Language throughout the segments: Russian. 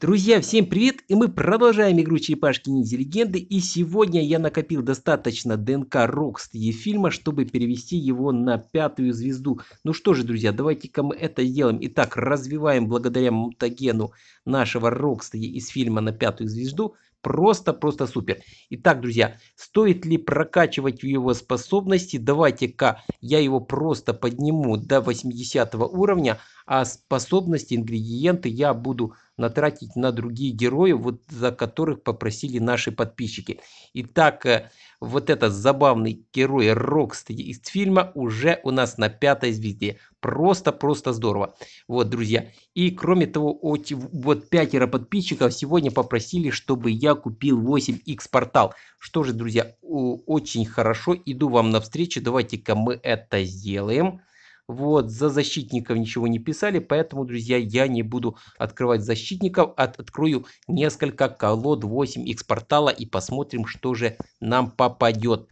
Друзья, всем привет! И мы продолжаем игру Черепашки Ниндзя Легенды. И сегодня я накопил достаточно ДНК Рокстея фильма, чтобы перевести его на пятую звезду. Ну что же, друзья, давайте-ка мы это сделаем. Итак, развиваем благодаря мутагену нашего Рокстея из фильма на пятую звезду. Просто-просто супер. Итак, друзья, стоит ли прокачивать его способности? Давайте-ка я его просто подниму до 80 уровня, а способности, ингредиенты я буду натратить на другие герои, вот за которых попросили наши подписчики. Итак, э, вот этот забавный герой Рокст из фильма уже у нас на пятой звезде. Просто-просто здорово. Вот, друзья. И кроме того, вот пятеро подписчиков сегодня попросили, чтобы я купил 8X портал. Что же, друзья, очень хорошо. Иду вам навстречу. Давайте-ка мы это сделаем. Вот, за защитников ничего не писали, поэтому, друзья, я не буду открывать защитников, а открою несколько колод 8x портала и посмотрим, что же нам попадет.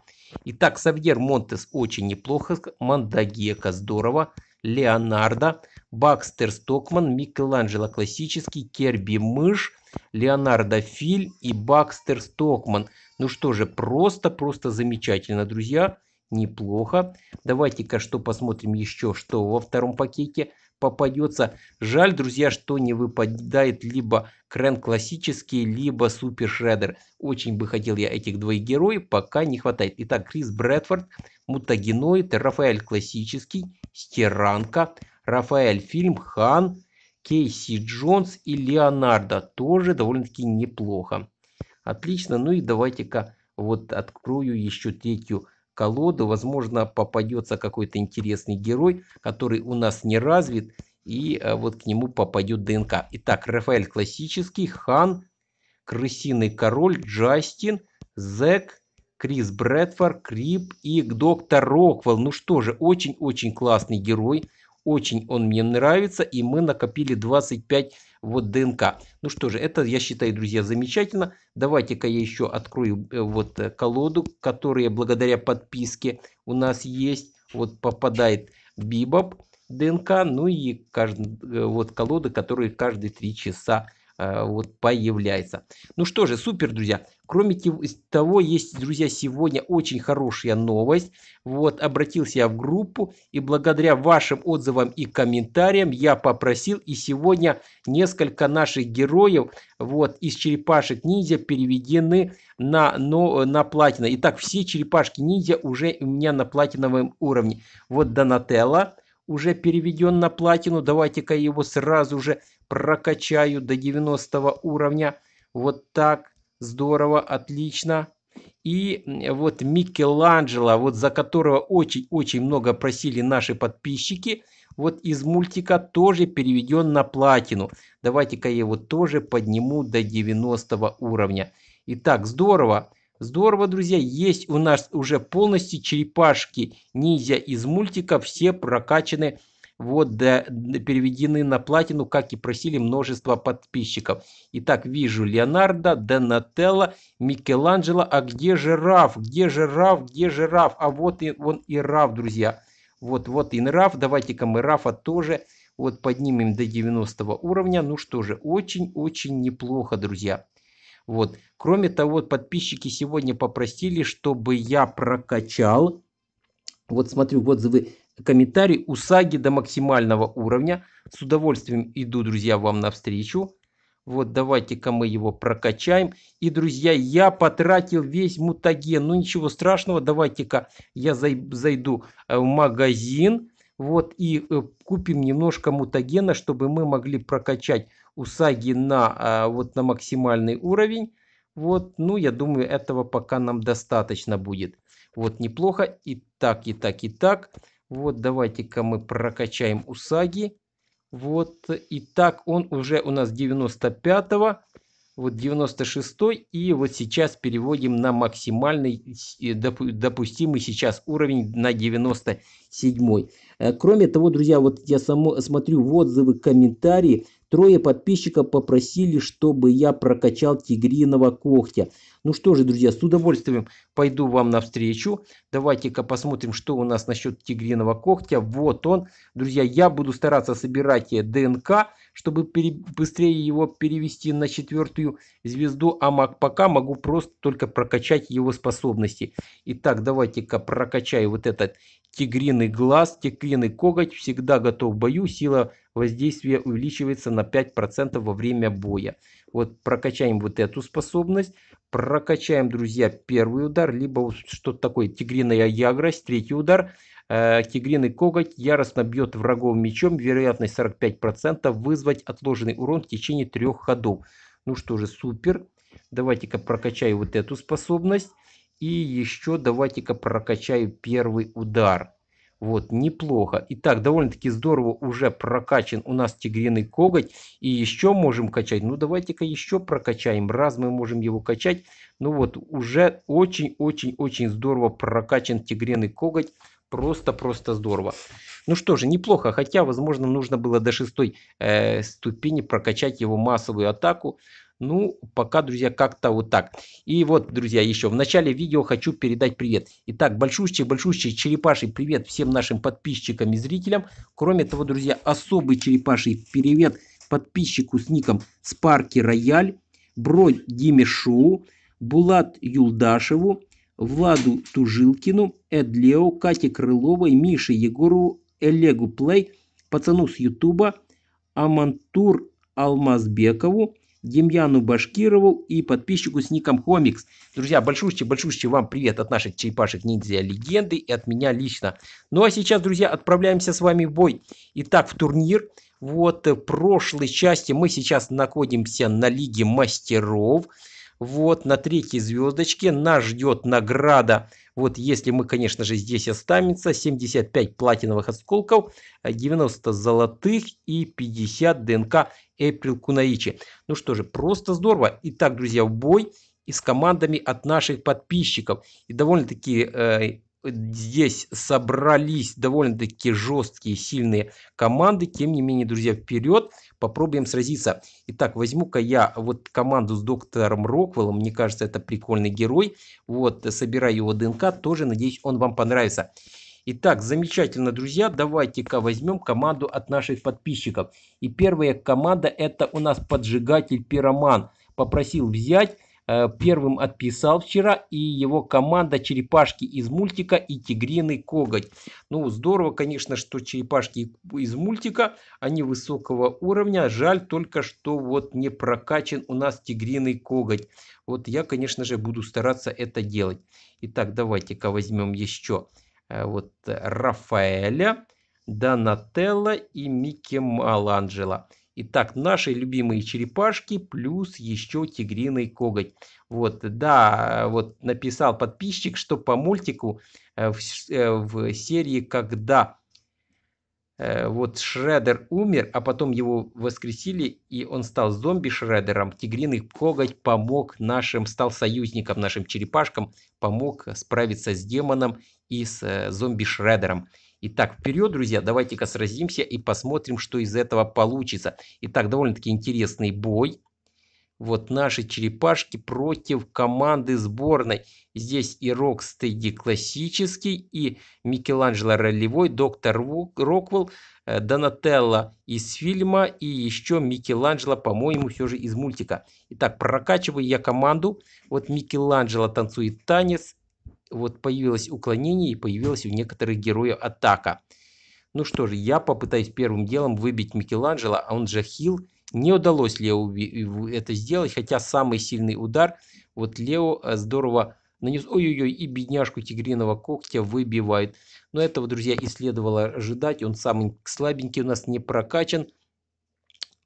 Итак, Савьер Монтес очень неплохо, Мандагека здорово, Леонардо, Бакстер Стокман, Микеланджело классический, Керби Мышь, Леонардо Филь и Бакстер Стокман. Ну что же, просто-просто замечательно, друзья. Друзья. Неплохо. Давайте-ка что посмотрим еще, что во втором пакете попадется. Жаль, друзья, что не выпадает либо Крен классический, либо Супер Шреддер. Очень бы хотел я этих двоих героев, пока не хватает. Итак, Крис Брэдфорд, Мутагеноид, Рафаэль классический, Стеранка, Рафаэль фильм, Хан, Кейси Джонс и Леонардо. Тоже довольно-таки неплохо. Отлично. Ну и давайте-ка вот открою еще третью колоду, возможно, попадется какой-то интересный герой, который у нас не развит, и э, вот к нему попадет ДНК. Итак, Рафаэль классический, Хан, Крысиный король, Джастин, Зек, Крис Брэдфорд, Крип и доктор Роквелл. Ну что же, очень-очень классный герой. Очень он мне нравится, и мы накопили 25 вот ДНК. Ну что же, это, я считаю, друзья, замечательно. Давайте-ка я еще открою э, вот э, колоду, которая благодаря подписке у нас есть. Вот попадает Бибоп ДНК, ну и каждый, э, вот колоды, которые каждые 3 часа Э, вот появляется. Ну что же, супер, друзья. Кроме того, есть, друзья, сегодня очень хорошая новость. Вот, обратился я в группу, и благодаря вашим отзывам и комментариям я попросил, и сегодня несколько наших героев, вот, из черепашек-ниндзя переведены на, но, на платино. Итак, все черепашки-ниндзя уже у меня на платиновом уровне. Вот Донателло уже переведен на платину. Давайте-ка его сразу же прокачаю до 90 уровня. Вот так. Здорово, отлично. И вот Микеланджело, вот за которого очень-очень много просили наши подписчики, вот из мультика тоже переведен на платину. Давайте-ка я его тоже подниму до 90 уровня. Итак, здорово. Здорово, друзья, есть у нас уже полностью черепашки ниндзя из мультика, все прокачаны вот да, переведены на платину, как и просили множество подписчиков. Итак, вижу Леонардо, Донателло, Микеланджело. А где же Раф? Где же Раф? Где же Раф? А вот и он и Раф, друзья. Вот, вот и Раф. Давайте-ка мы Рафа тоже вот поднимем до 90 уровня. Ну что же, очень-очень неплохо, друзья. Вот. Кроме того, подписчики сегодня попросили, чтобы я прокачал. Вот смотрю, вот отзывы комментарий у Саги до максимального уровня. С удовольствием иду, друзья, вам навстречу. Вот давайте-ка мы его прокачаем. И, друзья, я потратил весь мутаген. Ну, ничего страшного. Давайте-ка я зайду э, в магазин. Вот и э, купим немножко мутагена, чтобы мы могли прокачать Усаги на, а, вот, на максимальный уровень. Вот, ну, я думаю, этого пока нам достаточно будет. Вот, неплохо. И так, и так, и так. Вот давайте-ка мы прокачаем Усаги. Вот и так он уже у нас 95-го, вот 96-й. И вот сейчас переводим на максимальный э, допустимый сейчас уровень на 97-й. Э, кроме того, друзья, вот я само смотрю отзывы, комментарии. Трое подписчиков попросили, чтобы я прокачал тигриного когтя. Ну что же, друзья, с удовольствием пойду вам навстречу. Давайте-ка посмотрим, что у нас насчет тигриного когтя. Вот он. Друзья, я буду стараться собирать э, ДНК чтобы быстрее его перевести на четвертую звезду, а маг пока могу просто только прокачать его способности. Итак, давайте-ка прокачаю вот этот тигриный глаз, тигриный коготь, всегда готов к бою, сила воздействия увеличивается на 5% во время боя. Вот прокачаем вот эту способность, прокачаем, друзья, первый удар, либо что-то такое, тигриная ягрость, третий удар – Э, тигриный коготь яростно бьет врагов мечом, вероятность 45%, вызвать отложенный урон в течение трех ходов. Ну что же, супер. Давайте-ка прокачаю вот эту способность. И еще давайте-ка прокачаю первый удар. Вот, неплохо. Итак, довольно-таки здорово уже прокачан у нас тигриный коготь. И еще можем качать. Ну, давайте-ка еще прокачаем. Раз мы можем его качать. Ну вот, уже очень-очень-очень здорово прокачан тигриный коготь. Просто-просто здорово. Ну что же, неплохо, хотя, возможно, нужно было до шестой э, ступени прокачать его массовую атаку. Ну, пока, друзья, как-то вот так. И вот, друзья, еще в начале видео хочу передать привет. Итак, большущий-большущий черепаший привет всем нашим подписчикам и зрителям. Кроме того, друзья, особый черепаший привет подписчику с ником Спарки Рояль, Бро Диме Булат Юлдашеву, Владу Тужилкину, Эдлео, Кате Крыловой, Мише Егорову, Элегу Плей, пацану с Ютуба, Амантур Алмазбекову, Демьяну Башкирову и подписчику с ником Хомикс. Друзья, большущий, большущий вам привет от наших черепашек ниндзя легенды и от меня лично. Ну а сейчас, друзья, отправляемся с вами в бой. Итак, в турнир. Вот э, в прошлой части мы сейчас находимся на Лиге Мастеров. Вот на третьей звездочке нас ждет награда. Вот если мы, конечно же, здесь останемся, 75 платиновых осколков, 90 золотых и 50 ДНК Эприл Кунаичи. Ну что же, просто здорово. Итак, друзья, в бой и с командами от наших подписчиков. И довольно-таки э, здесь собрались довольно-таки жесткие, сильные команды. Тем не менее, друзья, вперед, попробуем сразиться. Итак, возьму-ка я вот команду с доктором Роквеллом. Мне кажется, это прикольный герой. Вот, собираю его ДНК, тоже, надеюсь, он вам понравится. Итак, замечательно, друзья. Давайте-ка возьмем команду от наших подписчиков. И первая команда это у нас поджигатель пироман. Попросил взять Э, первым отписал вчера, и его команда «Черепашки» из мультика и «Тигриный коготь». Ну, здорово, конечно, что «Черепашки» из мультика, они высокого уровня. Жаль только, что вот не прокачан у нас «Тигриный коготь». Вот я, конечно же, буду стараться это делать. Итак, давайте-ка возьмем еще э, вот э, Рафаэля, Донателло и Микки Маланджело. Итак, наши любимые черепашки плюс еще тигриный коготь. Вот, да, вот написал подписчик, что по мультику э, в, э, в серии «Когда» э, вот Шредер умер, а потом его воскресили, и он стал зомби-шредером. Тигриный коготь помог нашим, стал союзником нашим черепашкам, помог справиться с демоном и с зомби-шредером. Итак, вперед, друзья, давайте-ка сразимся и посмотрим, что из этого получится. Итак, довольно-таки интересный бой. Вот наши черепашки против команды сборной. Здесь и Рокстеди классический, и Микеланджело ролевой, доктор Роквелл, э, Донателло из фильма и еще Микеланджело, по-моему, все же из мультика. Итак, прокачиваю я команду. Вот Микеланджело танцует танец, вот появилось уклонение и появилась у некоторых героев атака. Ну что же, я попытаюсь первым делом выбить Микеланджело, а он же хил. Не удалось Лео э, это сделать, хотя самый сильный удар вот Лео э, здорово нанес. Ой-ой-ой, и бедняжку тигриного когтя выбивает. Но этого, друзья, и следовало ожидать. Он самый слабенький у нас не прокачан.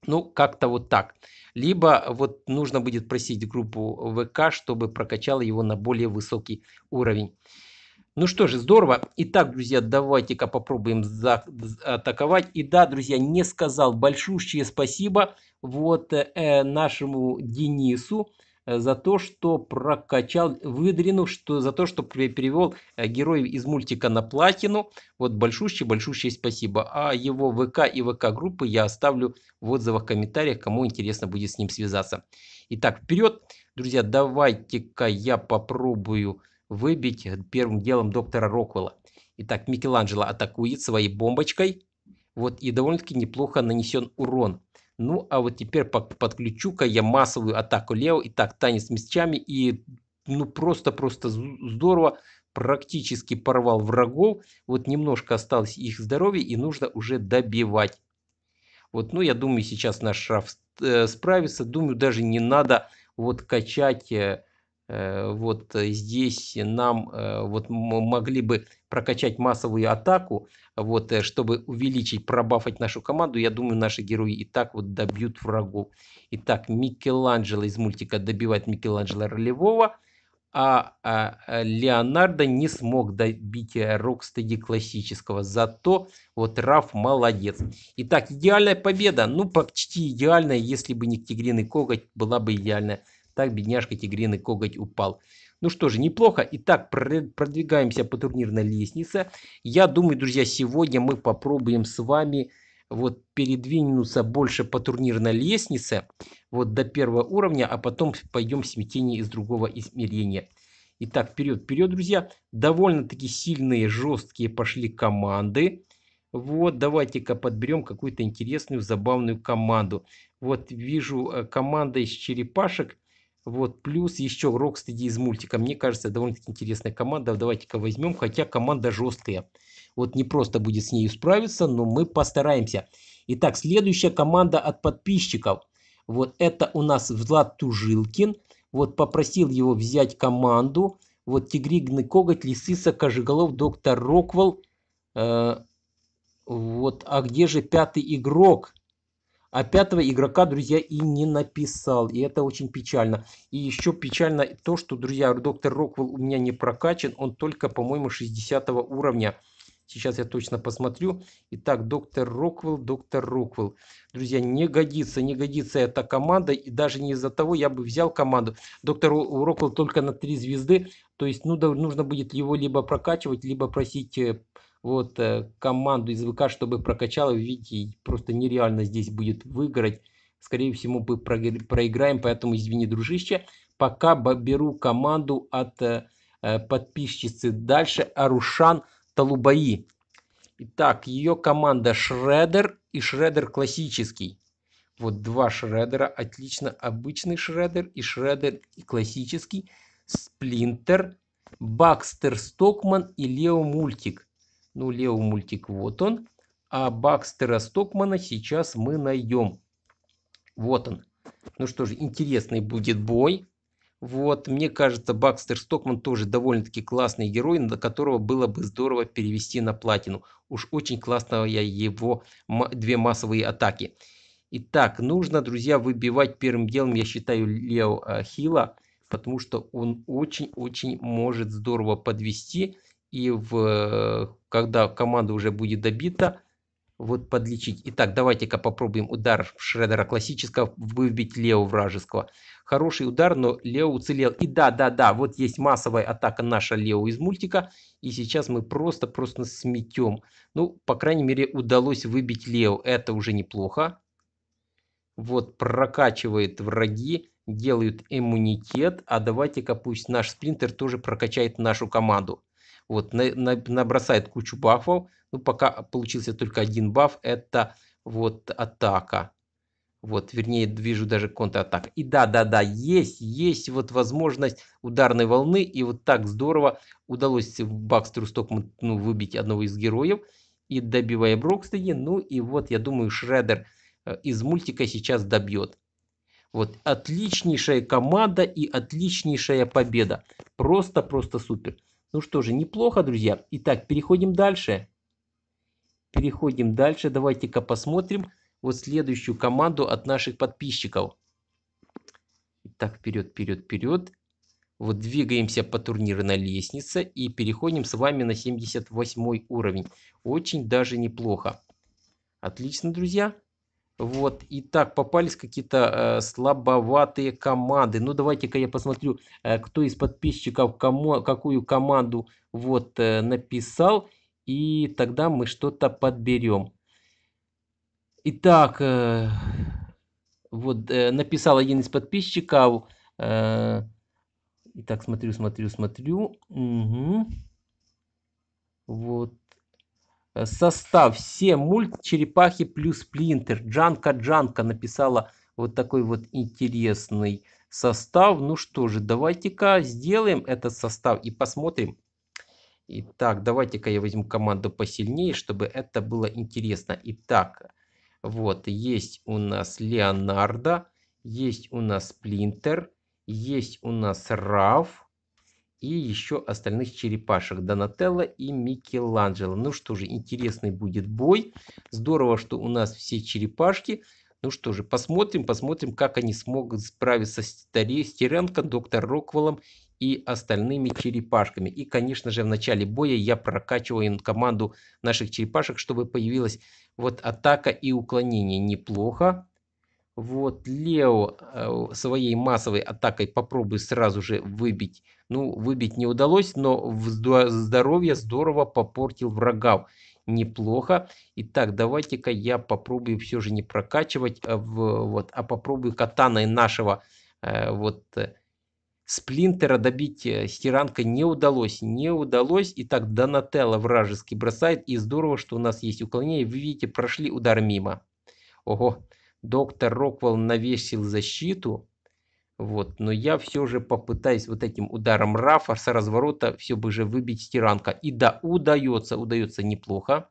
Ну, как-то вот так либо вот нужно будет просить группу ВК, чтобы прокачала его на более высокий уровень. Ну что же, здорово. Итак, друзья, давайте-ка попробуем атаковать. И да, друзья, не сказал большущее спасибо вот э, э нашему Денису Э, за то, что прокачал выдвинув, что, за то, что перевел э, героев из мультика на платину. Вот большущее-большущее спасибо. А его ВК и ВК-группы я оставлю в отзывах, комментариях, кому интересно будет с ним связаться. Итак, вперед, друзья, давайте-ка я попробую выбить первым делом доктора Роквелла. Итак, Микеланджело атакует своей бомбочкой. Вот, и довольно-таки неплохо нанесен урон. Ну, а вот теперь подключу-ка я массовую атаку Лео. так танец с мечами и ну просто-просто здорово практически порвал врагов. Вот немножко осталось их здоровья и нужно уже добивать. Вот, ну, я думаю, сейчас наш Раф э, справится. Думаю, даже не надо вот качать э, Э, вот э, здесь нам э, вот могли бы прокачать массовую атаку, вот, чтобы увеличить, пробафать нашу команду. Я думаю, наши герои и так вот добьют врагов. Итак, Микеланджело из мультика добивает Микеланджело ролевого, а, а, а Леонардо не смог добить Рокстеди классического. Зато вот Раф молодец. Итак, идеальная победа. Ну, почти идеальная, если бы не Тигриный коготь, была бы идеальная так бедняжка тигриный коготь упал. Ну что же, неплохо. Итак, продвигаемся по турнирной лестнице. Я думаю, друзья, сегодня мы попробуем с вами вот передвинуться больше по турнирной лестнице, вот до первого уровня, а потом пойдем в смятение из другого измерения. Итак, вперед, вперед, друзья. Довольно-таки сильные, жесткие пошли команды. Вот, давайте-ка подберем какую-то интересную, забавную команду. Вот вижу э, команда из черепашек. Вот, плюс еще Rocksteady из мультика. Мне кажется, довольно-таки интересная команда. Давайте-ка возьмем, хотя команда жесткая. Вот не просто будет с ней справиться, но мы постараемся. Итак, следующая команда от подписчиков. Вот это у нас Влад Тужилкин. Вот попросил его взять команду. Вот Тигригный коготь, Лисиса, Кожеголов, Доктор Роквелл. Э, вот, а где же пятый игрок? а пятого игрока, друзья, и не написал. И это очень печально. И еще печально то, что, друзья, доктор Роквелл у меня не прокачан. Он только, по-моему, 60 уровня. Сейчас я точно посмотрю. Итак, доктор Роквелл, доктор Роквелл. Друзья, не годится, не годится эта команда. И даже не из-за того я бы взял команду. Доктор Роквелл только на 3 звезды. То есть ну, да, нужно будет его либо прокачивать, либо просить э, вот э, команду из ВК, чтобы прокачал, видите, просто нереально здесь будет выиграть. Скорее всего, мы проиграем, поэтому извини, дружище. Пока беру команду от э, э, подписчицы. Дальше Арушан Талубаи. Итак, ее команда Шредер и Шредер классический. Вот два Шредера. Отлично, обычный Шредер и Шредер и классический. Сплинтер, Бакстер Стокман и Лео Мультик. Ну, Лео мультик, вот он. А Бакстера Стокмана сейчас мы найдем. Вот он. Ну что же, интересный будет бой. Вот, мне кажется, Бакстер Стокман тоже довольно-таки классный герой, на которого было бы здорово перевести на платину. Уж очень классная его две массовые атаки. Итак, нужно, друзья, выбивать первым делом, я считаю, Лео э, Хила, потому что он очень-очень может здорово подвести и в, когда команда уже будет добита, вот подлечить. Итак, давайте-ка попробуем удар Шредера классического, выбить Лео вражеского. Хороший удар, но Лео уцелел. И да, да, да, вот есть массовая атака наша Лео из мультика. И сейчас мы просто-просто сметем. Ну, по крайней мере, удалось выбить Лео. Это уже неплохо. Вот, прокачивает враги, делают иммунитет. А давайте-ка пусть наш спринтер тоже прокачает нашу команду. Вот, на, на, набросает кучу бафов. Ну, пока получился только один баф, это вот атака. Вот, вернее, вижу даже контратака. И да, да, да, есть, есть вот возможность ударной волны. И вот так здорово удалось Бакстеру Стокману ну, выбить одного из героев. И добивая Брокстеди. Ну и вот, я думаю, Шредер э, из мультика сейчас добьет. Вот, отличнейшая команда и отличнейшая победа. Просто-просто супер. Ну что же, неплохо, друзья. Итак, переходим дальше. Переходим дальше. Давайте-ка посмотрим вот следующую команду от наших подписчиков. Итак, вперед, вперед, вперед. Вот двигаемся по турнирной лестнице и переходим с вами на 78 уровень. Очень даже неплохо. Отлично, друзья. Вот, и так, попались какие-то э, слабоватые команды. Ну, давайте-ка я посмотрю, э, кто из подписчиков кому, какую команду вот э, написал. И тогда мы что-то подберем. Итак, э, вот э, написал один из подписчиков. Э, итак, смотрю, смотрю, смотрю. Угу. Вот Э, состав все мульт черепахи плюс плинтер. Джанка Джанка написала вот такой вот интересный состав. Ну что же, давайте-ка сделаем этот состав и посмотрим. Итак, давайте-ка я возьму команду посильнее, чтобы это было интересно. Итак, вот есть у нас Леонардо, есть у нас Плинтер, есть у нас Раф, и еще остальных черепашек Донателло и Микеланджело. Ну что же, интересный будет бой. Здорово, что у нас все черепашки. Ну что же, посмотрим, посмотрим, как они смогут справиться с Стеренко, доктор Роквеллом и остальными черепашками. И, конечно же, в начале боя я прокачиваю команду наших черепашек, чтобы появилась вот атака и уклонение. Неплохо. Вот Лео э, своей массовой атакой попробуй сразу же выбить. Ну, выбить не удалось, но в здоровье здорово попортил врага. Неплохо. Итак, давайте-ка я попробую все же не прокачивать, а, в, вот, а попробую катаной нашего э, вот э, Сплинтера добить стиранка не удалось, не удалось. Итак, Донателло вражеский бросает. И здорово, что у нас есть уклонение. Вы видите, прошли удар мимо. Ого, доктор Роквелл навесил защиту, вот, но я все же попытаюсь вот этим ударом Рафа с разворота все бы же выбить стиранка. И да, удается, удается неплохо.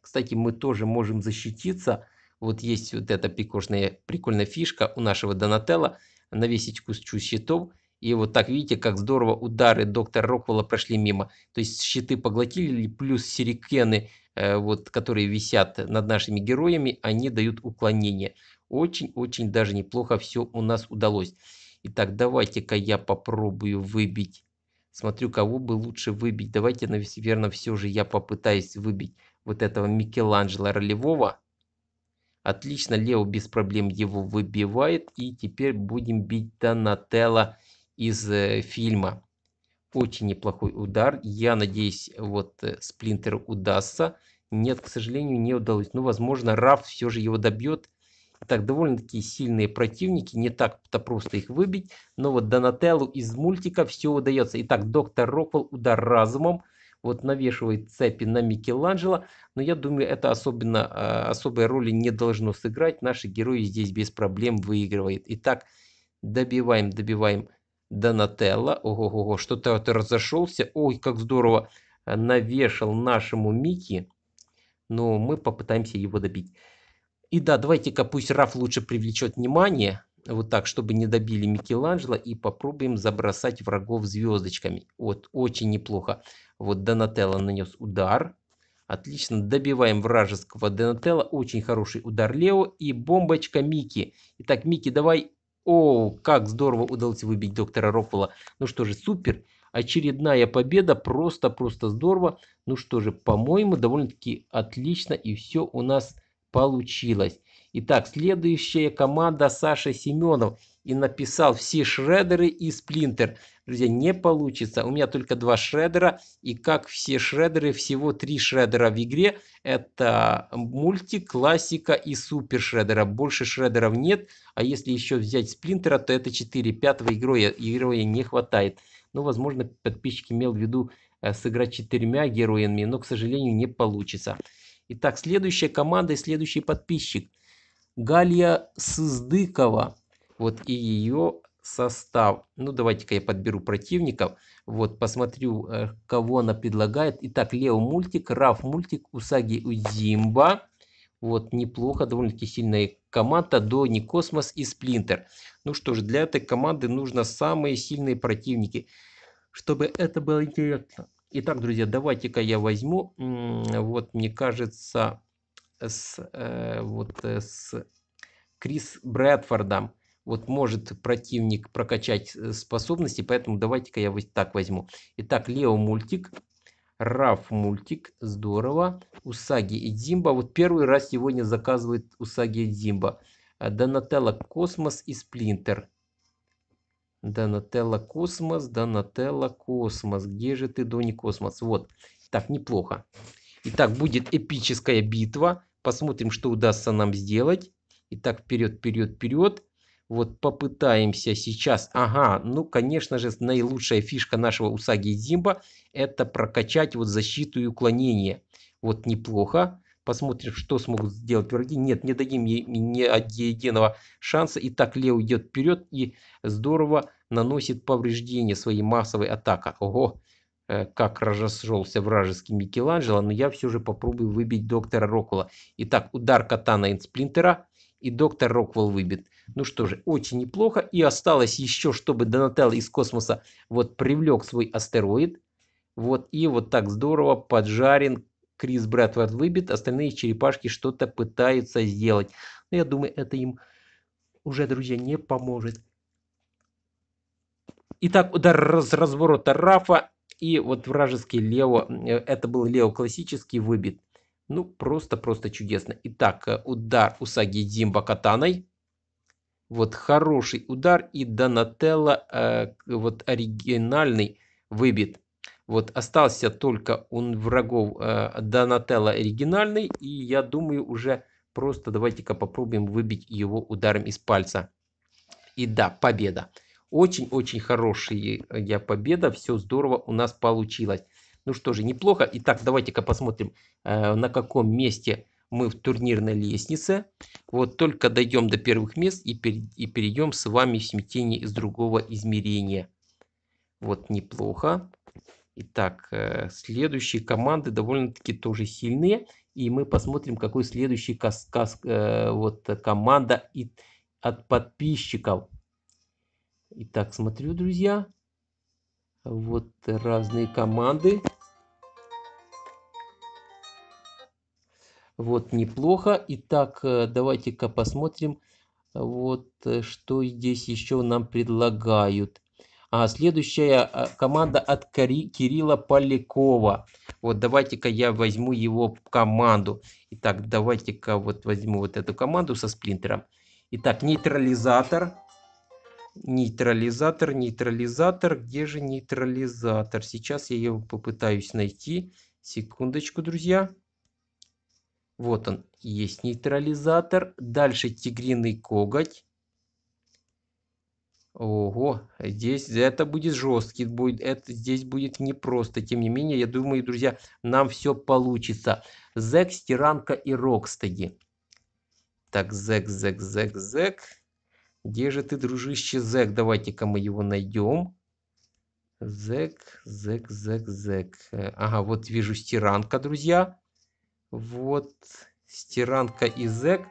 Кстати, мы тоже можем защититься. Вот есть вот эта прикольная, прикольная фишка у нашего Донателла. Навесить кучу щитов – и вот так видите, как здорово удары доктора Роквелла прошли мимо. То есть щиты поглотили, плюс сирикены, э, вот, которые висят над нашими героями, они дают уклонение. Очень-очень даже неплохо все у нас удалось. Итак, давайте-ка я попробую выбить. Смотрю, кого бы лучше выбить. Давайте, наверное, все же я попытаюсь выбить вот этого Микеланджело ролевого. Отлично, Лео без проблем его выбивает. И теперь будем бить Донателло из э, фильма. Очень неплохой удар. Я надеюсь, вот э, Сплинтер удастся. Нет, к сожалению, не удалось. Но, ну, возможно, Раф все же его добьет. Так, довольно-таки сильные противники, не так-то просто их выбить. Но вот Донателлу из мультика все удается. Итак, доктор Роквелл удар разумом. Вот навешивает цепи на Микеланджело. Но я думаю, это особенно, а, особой роли не должно сыграть. Наши герои здесь без проблем выигрывает Итак, добиваем, добиваем Донателло. Ого-го, го что-то ты разошелся. Ой, как здорово. Навешал нашему Микки. Но мы попытаемся его добить. И да, давайте-ка пусть Раф лучше привлечет внимание. Вот так, чтобы не добили Микеланджело. И попробуем забросать врагов звездочками. Вот, очень неплохо. Вот Донателло нанес удар. Отлично, добиваем вражеского Донателло. Очень хороший удар Лео и бомбочка Мики. Итак, Мики, давай о, как здорово удалось выбить доктора Рокфелла. Ну что же, супер. Очередная победа. Просто-просто здорово. Ну что же, по-моему, довольно-таки отлично. И все у нас получилось. Итак, следующая команда Саша Семенов. И написал все шредеры и сплинтер. Друзья, не получится. У меня только два шредера. И как все шредеры, всего три шредера в игре. Это мульти, классика и супер шредера. Больше шредеров нет. А если еще взять сплинтера, то это 4. Пятого героя, героя не хватает. Но, ну, возможно, подписчик имел в виду э, сыграть четырьмя героями, но, к сожалению, не получится. Итак, следующая команда и следующий подписчик. Галия Сыздыкова. Вот и ее состав. Ну, давайте-ка я подберу противников. Вот, посмотрю, э, кого она предлагает. Итак, Лео Мультик, Раф Мультик, Усаги узимба Вот, неплохо, довольно-таки сильная команда. Дони Космос и Сплинтер. Ну что ж, для этой команды нужно самые сильные противники, чтобы это было интересно. Итак, друзья, давайте-ка я возьму, вот, мне кажется, с, э, вот, э, с Крис Брэдфордом вот может противник прокачать э, способности, поэтому давайте-ка я вот так возьму. Итак, Лео мультик, Раф мультик, здорово. Усаги и Дзимба. Вот первый раз сегодня заказывает Усаги и Дзимба. Э, Донателло Космос и Сплинтер. Донателло Космос, Донателло Космос. Где же ты, Дони Космос? Вот. Так, неплохо. Итак, будет эпическая битва. Посмотрим, что удастся нам сделать. Итак, вперед, вперед, вперед вот попытаемся сейчас. Ага, ну, конечно же, наилучшая фишка нашего Усаги Зимба – это прокачать вот защиту и уклонение. Вот неплохо. Посмотрим, что смогут сделать враги. Нет, не дадим ей ни единого шанса. И так Лео идет вперед и здорово наносит повреждения своей массовой атакой. Ого, э, как разошелся вражеский Микеланджело, но я все же попробую выбить доктора Роквелла. Итак, удар катана инсплинтера и доктор Роквелл выбит. Ну что же, очень неплохо. И осталось еще, чтобы Донателло из космоса вот привлек свой астероид. Вот, и вот так здорово поджарен. Крис Брэдфорд выбит, остальные черепашки что-то пытаются сделать. Но я думаю, это им уже, друзья, не поможет. Итак, удар с разворота Рафа. И вот вражеский Лео, это был Лео классический, выбит. Ну, просто-просто чудесно. Итак, э, удар Усаги Дзимба катаной. Вот хороший удар и Донателло э, вот оригинальный выбит. Вот остался только у врагов э, Донателло оригинальный. И я думаю уже просто давайте-ка попробуем выбить его ударом из пальца. И да, победа. Очень-очень хорошая э, я победа. Все здорово у нас получилось. Ну что же, неплохо. Итак, давайте-ка посмотрим, э, на каком месте мы в турнирной лестнице. Вот только дойдем до первых мест и, пере, и перейдем с вами в смятение из другого измерения. Вот неплохо. Итак, э, следующие команды довольно-таки тоже сильные. И мы посмотрим, какой следующий касказ, э, вот команда и, от подписчиков. Итак, смотрю, друзья. Вот разные команды. Вот, неплохо. Итак, э, давайте-ка посмотрим, вот, э, что здесь еще нам предлагают. А следующая а, команда от Кири, Кирилла Полякова. Вот давайте-ка я возьму его команду. Итак, давайте-ка вот возьму вот эту команду со сплинтером. Итак, нейтрализатор. Нейтрализатор, нейтрализатор. Где же нейтрализатор? Сейчас я его попытаюсь найти. Секундочку, друзья. Друзья. Вот он, есть нейтрализатор. Дальше тигриный коготь. Ого, здесь это будет жесткий, будет, это здесь будет непросто. Тем не менее, я думаю, друзья, нам все получится. Зек, Стиранка и Рокстеди. Так, Зек, Зек, Зек, Зек. Где же ты, дружище, Зек? Давайте-ка мы его найдем. Зек, Зек, Зек, Зек. Э, ага, вот вижу Стиранка, друзья. Вот стиранка и зэк.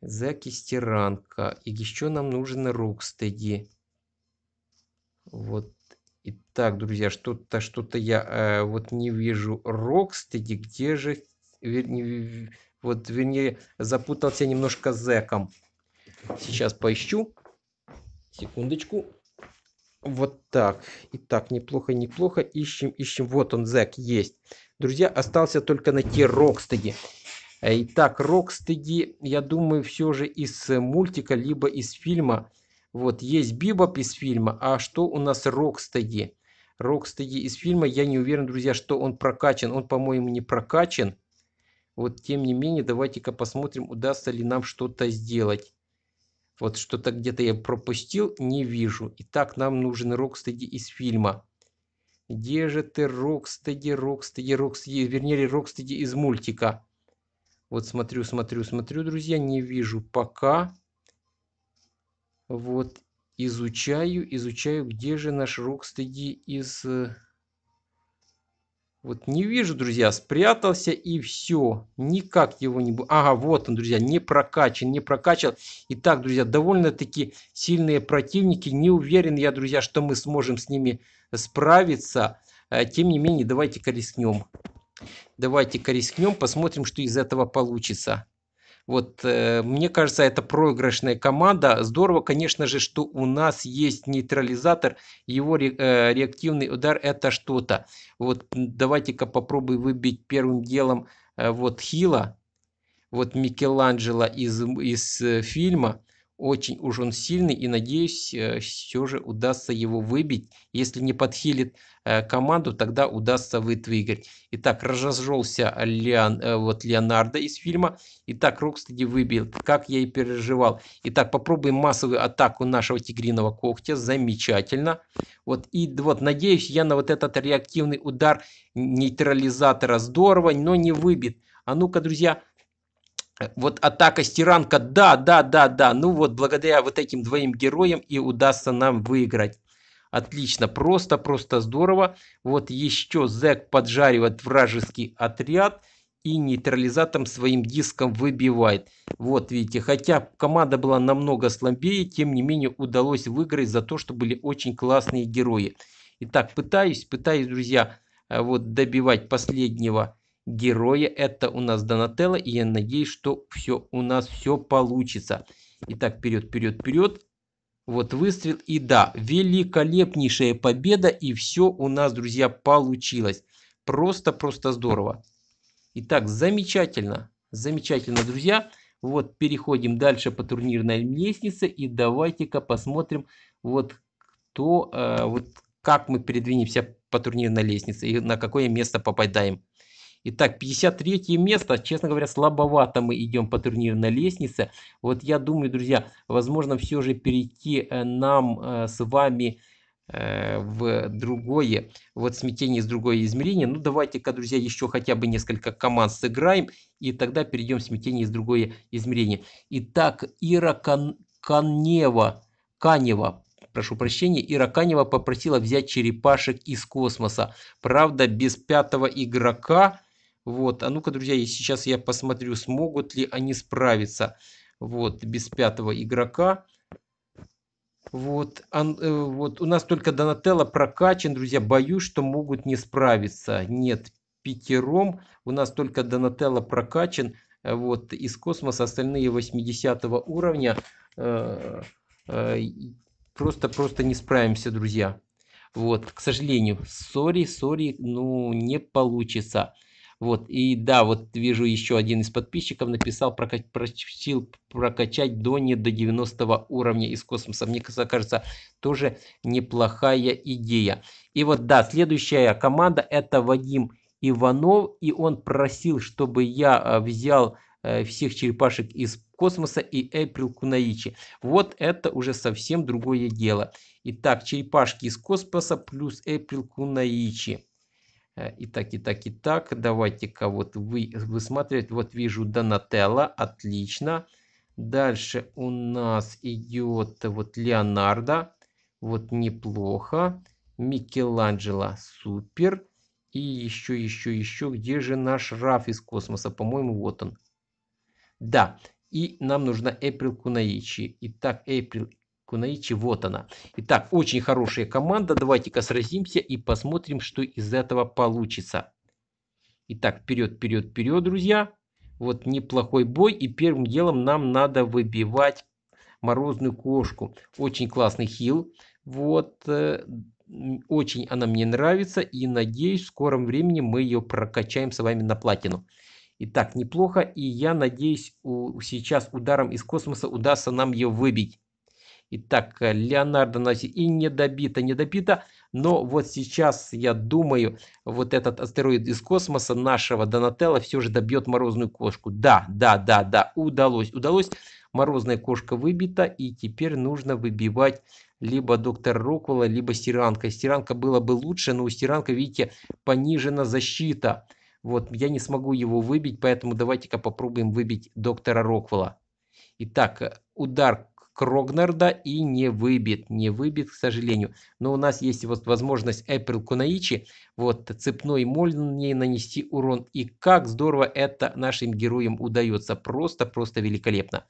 Зэк и стиранка. И еще нам нужен рокстеди. Вот. Итак, друзья, что-то что-то я э, вот не вижу рокстеди. Где же... Вернее, вот, вернее, запутался немножко зэком. Сейчас поищу. Секундочку. Вот так. Итак, неплохо, неплохо. Ищем, ищем. Вот он, зэк, есть. Друзья, остался только найти Рокстеди. Итак, Рокстеди, я думаю, все же из мультика, либо из фильма. Вот, есть Бибоп из фильма, а что у нас Рокстеди? Рокстеди из фильма, я не уверен, друзья, что он прокачан. Он, по-моему, не прокачан. Вот, тем не менее, давайте-ка посмотрим, удастся ли нам что-то сделать. Вот, что-то где-то я пропустил, не вижу. Итак, нам нужен Рокстеди из фильма. Где же ты, Рокстеди, Рокстеди, Рокстеди, вернее, Рокстеди из мультика? Вот смотрю, смотрю, смотрю, друзья, не вижу пока. Вот изучаю, изучаю, где же наш Рокстеди из э, вот не вижу, друзья, спрятался и все. Никак его не будет. Ага, вот он, друзья, не прокачан, не прокачан. Итак, друзья, довольно-таки сильные противники. Не уверен я, друзья, что мы сможем с ними справиться. Э, тем не менее, давайте-ка рискнем. Давайте-ка рискнем, посмотрим, что из этого получится. Вот, э, мне кажется, это проигрышная команда. Здорово, конечно же, что у нас есть нейтрализатор, его ре, э, реактивный удар – это что-то. Вот, давайте-ка попробуй выбить первым делом э, вот Хила, вот Микеланджело из, из э, фильма – очень уж он сильный и, надеюсь, э, все же удастся его выбить. Если не подхилит э, команду, тогда удастся вытвигать. Итак, разожелся Леон, э, вот Леонардо из фильма. Итак, Рокстеди выбил, как я и переживал. Итак, попробуем массовую атаку нашего тигриного когтя. Замечательно. Вот, и вот, надеюсь, я на вот этот реактивный удар нейтрализатора здорово, но не выбит. А ну-ка, друзья, вот атака стиранка, да, да, да, да, ну вот благодаря вот этим двоим героям и удастся нам выиграть. Отлично, просто, просто здорово. Вот еще Зек поджаривает вражеский отряд и нейтрализатором своим диском выбивает. Вот видите, хотя команда была намного слабее, тем не менее удалось выиграть за то, что были очень классные герои. Итак, пытаюсь, пытаюсь, друзья, э, вот добивать последнего героя. Это у нас Донателло, и я надеюсь, что все у нас все получится. Итак, вперед, вперед, вперед. Вот выстрел, и да, великолепнейшая победа, и все у нас, друзья, получилось. Просто-просто здорово. Итак, замечательно, замечательно, друзья. Вот, переходим дальше по турнирной лестнице, и давайте-ка посмотрим, вот кто, э, вот как мы передвинемся по турнирной лестнице и на какое место попадаем. Итак, 53 место. Честно говоря, слабовато мы идем по турнирной лестнице. Вот я думаю, друзья, возможно, все же перейти э, нам э, с вами э, в другое, вот смятение с другое измерение. Ну, давайте-ка, друзья, еще хотя бы несколько команд сыграем, и тогда перейдем в смятение с другое измерение. Итак, Ира Кан Канева, Канева, прошу прощения, Ира Канева попросила взять черепашек из космоса. Правда, без пятого игрока вот, а ну-ка, друзья, и сейчас я посмотрю, смогут ли они справиться вот, без пятого игрока. Вот, он, э, вот у нас только Донателло прокачан, друзья, боюсь, что могут не справиться. Нет, пятером у нас только Донателло прокачан, э, вот, из космоса остальные 80 уровня. Э, э, Просто-просто не справимся, друзья. Вот, к сожалению, сори, сори, ну не получится. Вот, и да, вот вижу еще один из подписчиков написал, прокач, просил прокачать Дони до 90 уровня из космоса. Мне кажется, тоже неплохая идея. И вот, да, следующая команда это Вадим Иванов, и он просил, чтобы я э, взял э, всех черепашек из космоса и Эприл Кунаичи. Вот это уже совсем другое дело. Итак, черепашки из космоса плюс Эприл Кунаичи. Э, и так, и так, и так. Давайте-ка вот вы, высматривать. Вот вижу Донателло, отлично. Дальше у нас идет вот Леонардо, вот неплохо. Микеланджело, супер. И еще, еще, еще, где же наш Раф из космоса? По-моему, вот он. Да, и нам нужна Эприл Кунаичи. Итак, Эприл Кунаичи, вот она. Итак, очень хорошая команда. Давайте-ка сразимся и посмотрим, что из этого получится. Итак, вперед, вперед, вперед, друзья. Вот неплохой бой. И первым делом нам надо выбивать морозную кошку. Очень классный хил. Вот, э, очень она мне нравится. И надеюсь, в скором времени мы ее прокачаем с вами на платину. итак неплохо. И я надеюсь, у, сейчас ударом из космоса удастся нам ее выбить. Итак, Леонардо Наси и не добито, не добито. Но вот сейчас, я думаю, вот этот астероид из космоса нашего Донателла все же добьет морозную кошку. Да, да, да, да, удалось, удалось. Морозная кошка выбита, и теперь нужно выбивать либо доктор Рокула, либо стиранка. Стиранка было бы лучше, но у стиранка, видите, понижена защита. Вот, я не смогу его выбить, поэтому давайте-ка попробуем выбить доктора Роквелла. Итак, э, удар Крогнарда и не выбит. Не выбит, к сожалению. Но у нас есть вот возможность Эприл Кунаичи, вот цепной молнией нанести урон. И как здорово это нашим героям удается. Просто-просто великолепно.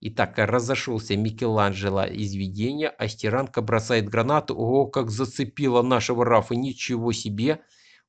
Итак, разошелся Микеланджело из видения. Астеранка бросает гранату. О, как зацепила нашего Рафа. Ничего себе.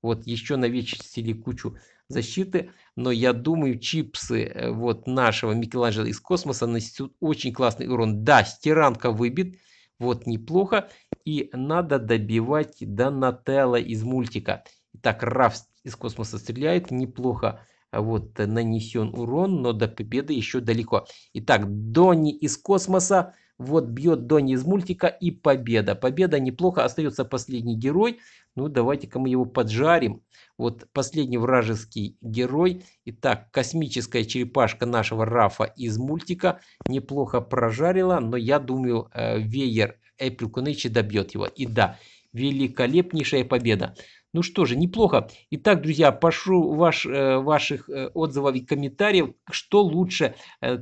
Вот еще навечили кучу защиты, но я думаю, чипсы э, вот нашего Микеланджело из космоса нанесут очень классный урон. Да, стиранка выбит, вот неплохо, и надо добивать Донателло из мультика. Итак, Раф из космоса стреляет, неплохо а вот нанесен урон, но до победы еще далеко. Итак, Донни из космоса, вот бьет Донни из мультика и победа. Победа неплохо, остается последний герой. Ну, давайте-ка мы его поджарим. Вот последний вражеский герой. Итак, космическая черепашка нашего Рафа из мультика неплохо прожарила, но я думаю, э, веер Эппл Кунычи добьет его. И да, великолепнейшая победа. Ну что же, неплохо. Итак, друзья, прошу ваш, э, ваших э, отзывов и комментариев, что лучше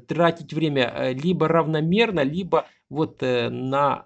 тратить время либо равномерно, либо вот на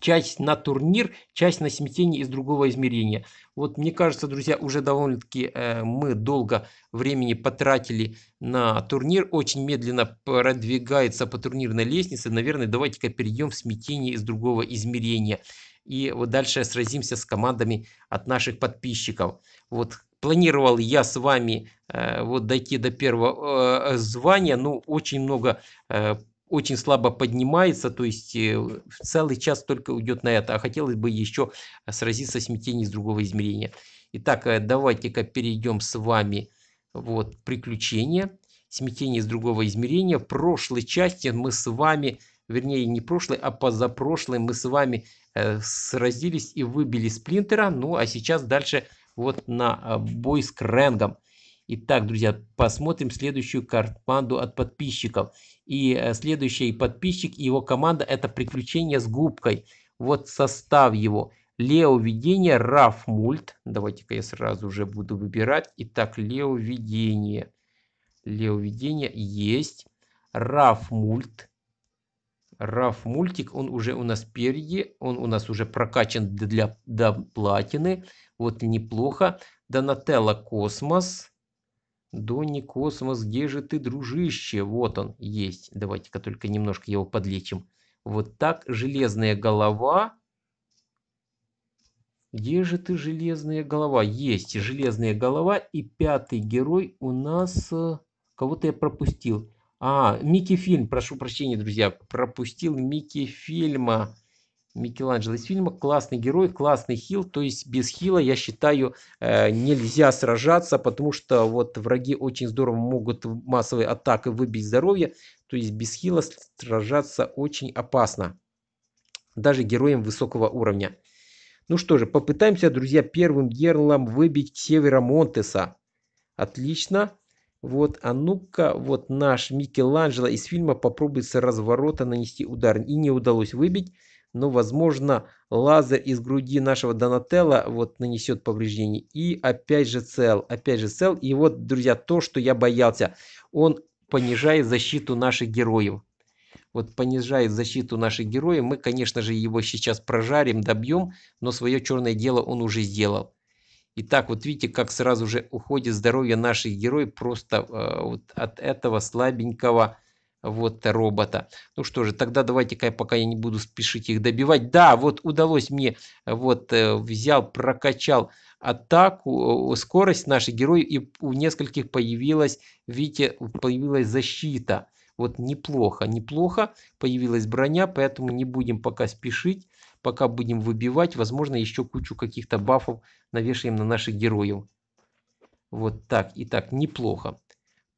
часть на турнир, часть на смятение из другого измерения. Вот мне кажется, друзья, уже довольно-таки э, мы долго времени потратили на турнир, очень медленно продвигается по турнирной лестнице. Наверное, давайте-ка перейдем в смятение из другого измерения. И вот дальше сразимся с командами от наших подписчиков. Вот планировал я с вами э, вот дойти до первого э, звания, но ну, очень много э, очень слабо поднимается, то есть э, целый час только уйдет на это, а хотелось бы еще сразиться с смятением из другого измерения. Итак, э, давайте-ка перейдем с вами вот приключения, смятение из другого измерения. В прошлой части мы с вами, вернее не прошлой, а позапрошлой мы с вами э, сразились и выбили сплинтера, ну а сейчас дальше вот на э, бой с Крэнгом. Итак, друзья, посмотрим следующую команду от подписчиков. И э, следующий подписчик и его команда – это «Приключения с губкой». Вот состав его. Лео Видение, Раф Мульт. Давайте-ка я сразу уже буду выбирать. Итак, Лео Видение. Лео Видение есть. Раф Мульт. Раф Мультик, он уже у нас впереди. Он у нас уже прокачан для, для платины. Вот неплохо. Донателло Космос. Донни Космос, где же ты, дружище? Вот он есть. Давайте-ка только немножко его подлечим. Вот так, железная голова. Где же ты, железная голова? Есть железная голова. И пятый герой у нас... Э, кого-то я пропустил. А, Микки фильм, прошу прощения, друзья. Пропустил Микки фильма. Микеланджело из фильма. Классный герой, классный хил. То есть без хила, я считаю, э, нельзя сражаться, потому что вот враги очень здорово могут массовой атакой выбить здоровье. То есть без хила сражаться очень опасно. Даже героям высокого уровня. Ну что же, попытаемся, друзья, первым герлом выбить Севера Монтеса. Отлично. Вот, а ну-ка, вот наш Микеланджело из фильма попробует с разворота нанести удар. И не удалось выбить но, ну, возможно, лазер из груди нашего Донателла вот нанесет повреждение. И опять же цел, опять же цел. И вот, друзья, то, что я боялся, он понижает защиту наших героев. Вот понижает защиту наших героев. Мы, конечно же, его сейчас прожарим, добьем, но свое черное дело он уже сделал. И так вот видите, как сразу же уходит здоровье наших героев просто э, вот от этого слабенького вот робота. Ну что же, тогда давайте-ка пока я не буду спешить их добивать. Да, вот удалось мне, вот э, взял, прокачал атаку, э, скорость наших героев, и у нескольких появилась, видите, появилась защита. Вот неплохо, неплохо появилась броня, поэтому не будем пока спешить, пока будем выбивать, возможно, еще кучу каких-то бафов навешаем на наших героев. Вот так, и так, неплохо.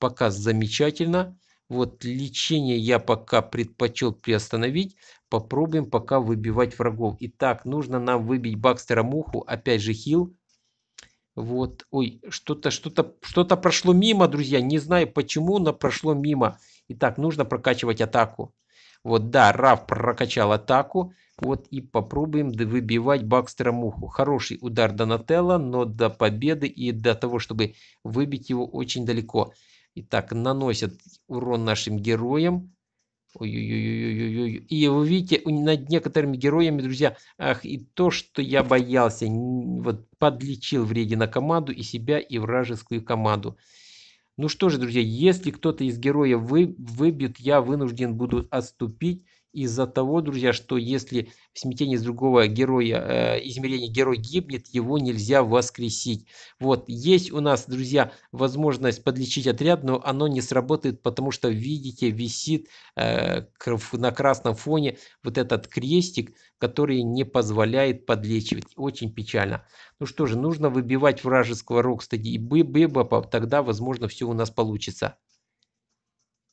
Пока замечательно. Вот лечение я пока предпочел приостановить. Попробуем пока выбивать врагов. Итак, нужно нам выбить Бакстера Муху. Опять же хил. Вот, ой, что-то, что-то, что-то прошло мимо, друзья. Не знаю почему, но прошло мимо. Итак, нужно прокачивать атаку. Вот, да, Раф прокачал атаку. Вот и попробуем выбивать Бакстера Муху. Хороший удар Донателло, но до победы и до того, чтобы выбить его очень далеко. Итак, наносят урон нашим героям. Ой-ой-ой-ой-ой-ой. И вы видите, над некоторыми героями, друзья, ах, и то, что я боялся, вот подлечил вреди на команду и себя, и вражескую команду. Ну что же, друзья, если кто-то из героев вы, выбьет, я вынужден буду отступить из-за того, друзья, что если в смятении с другого героя, э, измерения герой гибнет, его нельзя воскресить. Вот, есть у нас, друзья, возможность подлечить отряд, но оно не сработает, потому что, видите, висит э, на красном фоне вот этот крестик, который не позволяет подлечивать. Очень печально. Ну что же, нужно выбивать вражеского Рокстеди и Бебопа, тогда, возможно, все у нас получится.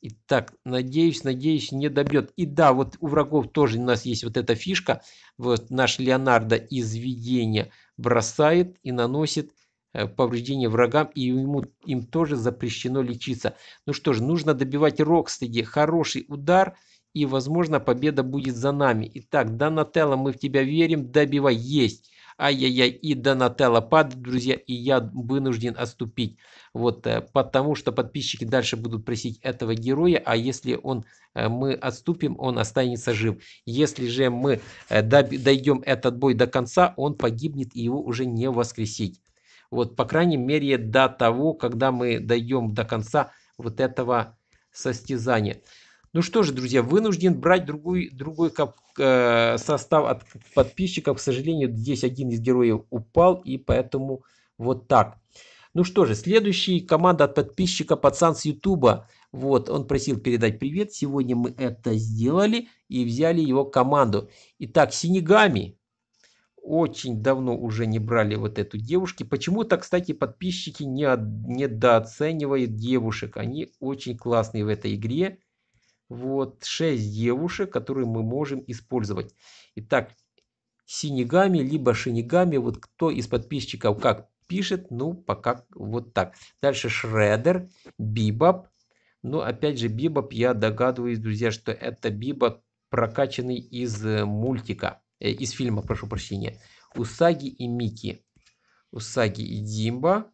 Итак, надеюсь, надеюсь, не добьет. И да, вот у врагов тоже у нас есть вот эта фишка. Вот наш Леонардо из видения бросает и наносит э, повреждения врагам, и ему, им тоже запрещено лечиться. Ну что ж, нужно добивать Рокстеди. Хороший удар – и, возможно, победа будет за нами. Итак, Донателло, мы в тебя верим, добивай, есть. Ай-яй-яй, и Донателло падает, друзья, и я вынужден отступить. Вот, э, потому что подписчики дальше будут просить этого героя, а если он, э, мы отступим, он останется жив. Если же мы э, дойдем этот бой до конца, он погибнет и его уже не воскресить. Вот, по крайней мере, до того, когда мы дойдем до конца вот этого состязания. Ну что же, друзья, вынужден брать другой, другой кап, э, состав от подписчиков. К сожалению, здесь один из героев упал, и поэтому вот так. Ну что же, следующий команда от подписчика пацан с Ютуба. Вот, он просил передать привет. Сегодня мы это сделали и взяли его команду. Итак, Синегами. Очень давно уже не брали вот эту девушки. Почему-то, кстати, подписчики не, недооценивают девушек. Они очень классные в этой игре вот 6 девушек, которые мы можем использовать. Итак, синегами, либо шинегами. вот кто из подписчиков как пишет, ну пока вот так. Дальше Шредер, Бибоп. Ну опять же Бибоп, я догадываюсь, друзья, что это Бибоп прокачанный из э, мультика, э, из фильма, прошу прощения. Усаги и Мики. Усаги и Димба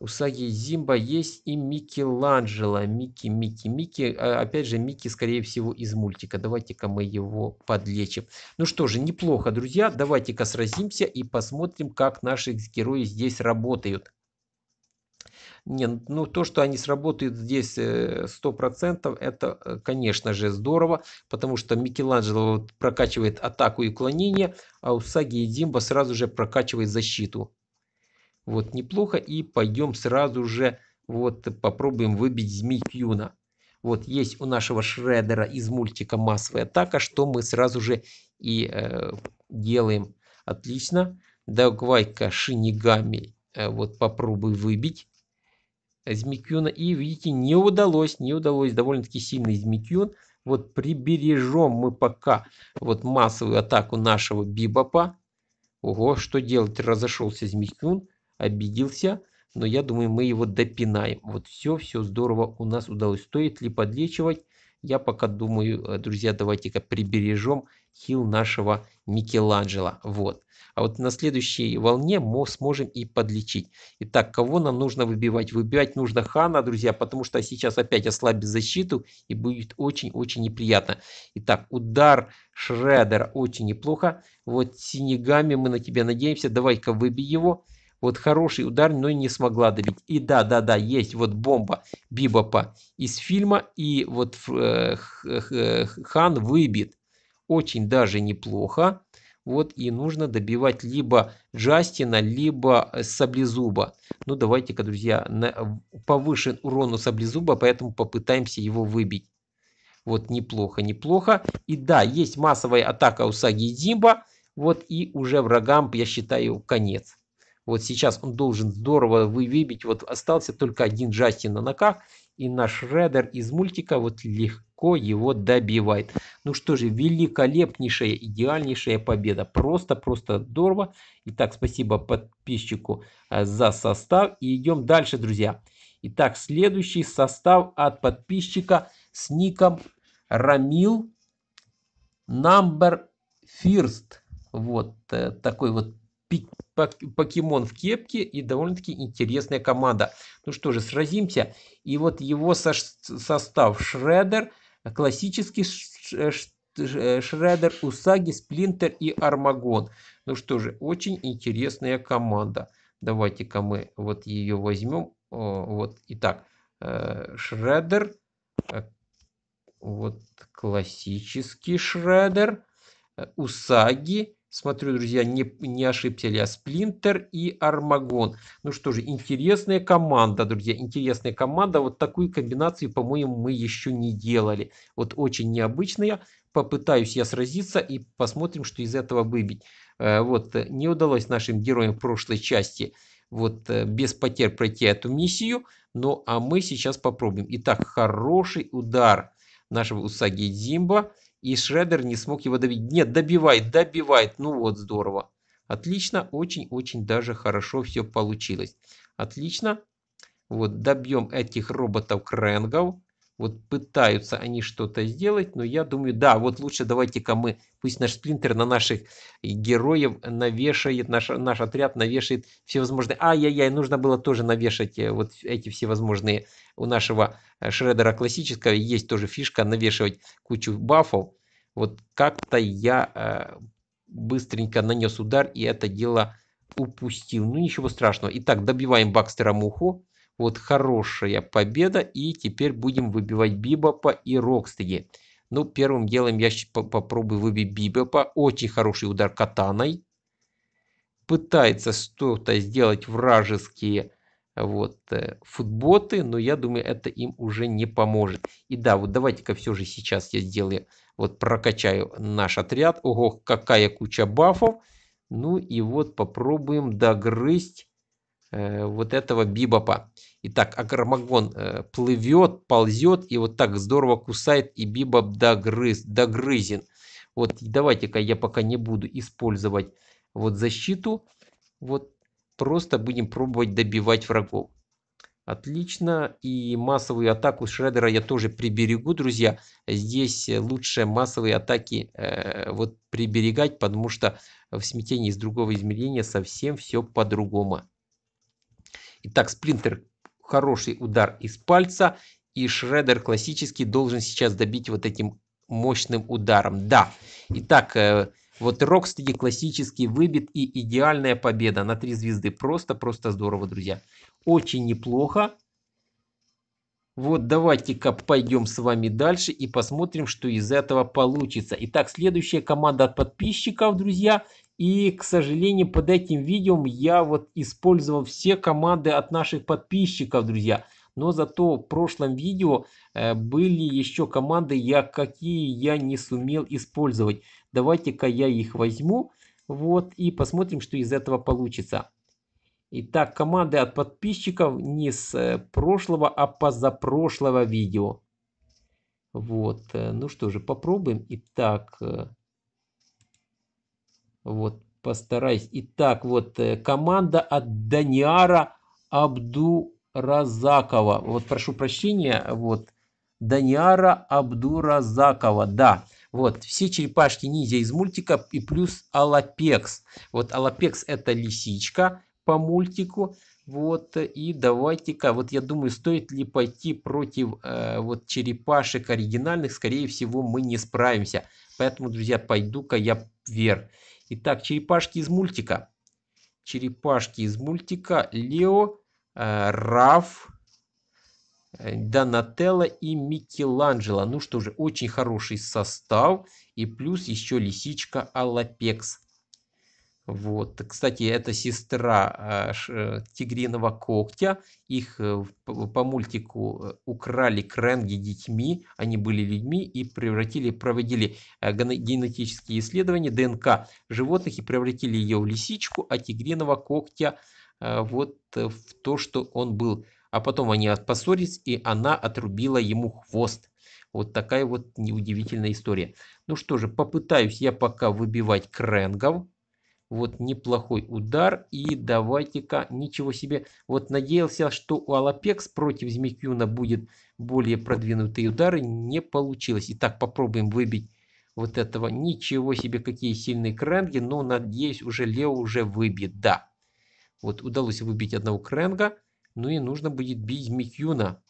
у Саги Зимба есть и Микеланджело. Мики, Мики, Мики. А, опять же, Мики, скорее всего, из мультика. Давайте-ка мы его подлечим. Ну что же, неплохо, друзья. Давайте-ка сразимся и посмотрим, как наши герои здесь работают. Не, ну то, что они сработают здесь 100%, э, это, э, конечно же, здорово, потому что Микеланджело прокачивает атаку и уклонение, а у Саги и Димба сразу же прокачивает защиту. Вот, неплохо. И пойдем сразу же, вот, попробуем выбить змей Кьюна. Вот, есть у нашего Шредера из мультика «Массовая атака», что мы сразу же и э, делаем. Отлично. Давай-ка Шинигами э, вот попробуй выбить. Змикюна. И видите, не удалось, не удалось. Довольно-таки сильный Змикюн. Вот прибережем мы пока вот массовую атаку нашего Бибопа. Ого, что делать? Разошелся Змикюн обиделся, но я думаю, мы его допинаем. Вот все, все здорово у нас удалось. Стоит ли подлечивать? Я пока думаю, э, друзья, давайте-ка прибережем хил нашего Микеланджело. Вот. А вот на следующей волне мы сможем и подлечить. Итак, кого нам нужно выбивать? Выбивать нужно Хана, друзья, потому что сейчас опять ослабит защиту и будет очень-очень неприятно. Итак, удар Шредера очень неплохо. Вот Синегами мы на тебя надеемся. Давай-ка выбей его. Вот хороший удар, но и не смогла добить. И да, да, да, есть вот бомба Бибопа из фильма. И вот э, Хан выбит. Очень даже неплохо. Вот и нужно добивать либо Джастина, либо э, Саблезуба. Ну давайте-ка, друзья, на, повышен урон у Саблезуба, поэтому попытаемся его выбить. Вот неплохо, неплохо. И да, есть массовая атака у Саги Зимба. Вот и уже врагам, я считаю, конец. Вот сейчас он должен здорово выбить. Вот остался только один Джастин на ногах. И наш Редер из мультика вот легко его добивает. Ну что же, великолепнейшая, идеальнейшая победа. Просто-просто здорово. Итак, спасибо подписчику э, за состав. И идем дальше, друзья. Итак, следующий состав от подписчика с ником Рамил Number First. Вот э, такой вот покемон в кепке и довольно-таки интересная команда. Ну что же, сразимся. И вот его со состав Шредер, классический Шредер, Усаги, Сплинтер и Армагон. Ну что же, очень интересная команда. Давайте-ка мы вот ее возьмем. Вот, и так: э, Шредер, э, вот классический Шредер, э, Усаги, Смотрю, друзья, не, не ошибся ли я. Сплинтер и Армагон. Ну что же, интересная команда, друзья. Интересная команда. Вот такую комбинацию, по-моему, мы еще не делали. Вот очень необычная. Попытаюсь я сразиться и посмотрим, что из этого выбить. Э, вот, э, не удалось нашим героям в прошлой части вот э, без потерь пройти эту миссию. Ну, а мы сейчас попробуем. Итак, хороший удар нашего Усаги Дзимба. И Шредер не смог его добить. Нет, добивает, добивает. Ну вот, здорово. Отлично, очень-очень даже хорошо все получилось. Отлично. Вот, добьем этих роботов-крэнгов. Вот пытаются они что-то сделать, но я думаю, да, вот лучше давайте-ка мы, пусть наш сплинтер на наших э, героев навешает, наш, наш отряд навешает всевозможные... Ай-яй-яй, нужно было тоже навешать э, вот эти всевозможные... У нашего э, шредера классического есть тоже фишка навешивать кучу бафов. Вот как-то я э, быстренько нанес удар и это дело упустил. Ну ничего страшного. Итак, добиваем Бакстера Муху. Вот хорошая победа. И теперь будем выбивать Бибопа и Рокстеги. Ну, первым делом я попробую выбить Бибопа. Очень хороший удар катаной. Пытается что-то сделать вражеские вот, э, футботы, но я думаю, это им уже не поможет. И да, вот давайте-ка все же сейчас я сделаю, вот прокачаю наш отряд. Ого, какая куча бафов. Ну и вот попробуем догрызть Э, вот этого Бибопа. Итак, Агромагон э, плывет, ползет и вот так здорово кусает, и Бибоп догрыз, догрызен. Вот давайте-ка я пока не буду использовать вот защиту. Вот просто будем пробовать добивать врагов. Отлично. И массовую атаку Шредера я тоже приберегу, друзья. Здесь э, лучше массовые атаки э, вот приберегать, потому что в смятении из другого измерения совсем все по-другому. Итак, Сплинтер хороший удар из пальца. И Шредер классический должен сейчас добить вот этим мощным ударом. Да. Итак, э, вот Рокстеди классический выбит и идеальная победа на три звезды. Просто-просто здорово, друзья. Очень неплохо. Вот давайте-ка пойдем с вами дальше и посмотрим, что из этого получится. Итак, следующая команда от подписчиков, друзья, и, к сожалению, под этим видео я вот использовал все команды от наших подписчиков, друзья. Но зато в прошлом видео э, были еще команды, я, какие я не сумел использовать. Давайте-ка я их возьму. Вот, и посмотрим, что из этого получится. Итак, команды от подписчиков не с э, прошлого, а позапрошлого видео. Вот, э, ну что же, попробуем. Итак, вот, постараюсь. Итак, вот э, команда от Даниара Абдуразакова. Вот, прошу прощения, вот, Даниара Абдуразакова, да. Вот, все черепашки ниндзя из мультика и плюс Алапекс. Вот, Алапекс это лисичка по мультику. Вот, и давайте-ка, вот я думаю, стоит ли пойти против э, вот черепашек оригинальных, скорее всего, мы не справимся. Поэтому, друзья, пойду-ка я вверх. Итак, черепашки из мультика. Черепашки из мультика. Лео, э, Раф, э, Донателло и Микеланджело. Ну что же, очень хороший состав. И плюс еще лисичка Алапекс. Вот. Кстати, это сестра э, э, тигриного когтя. Их э, по мультику украли кренги детьми. Они были людьми и превратили, проводили генетические исследования ДНК животных и превратили ее в лисичку, а тигриного когтя вот в то, что он был. А потом они поссорились, и она отрубила ему хвост. Вот такая вот неудивительная история. Ну что же, попытаюсь я пока выбивать кренгов. Вот неплохой удар. И давайте-ка, ничего себе. Вот надеялся, что у Алапекс против Змекюна будет более продвинутые удары. Не получилось. Итак, попробуем выбить вот этого. Ничего себе, какие сильные кренги. Но, надеюсь, уже Лео уже выбит. Да. Вот удалось выбить одного кренга. Ну и нужно будет бить Змекюна.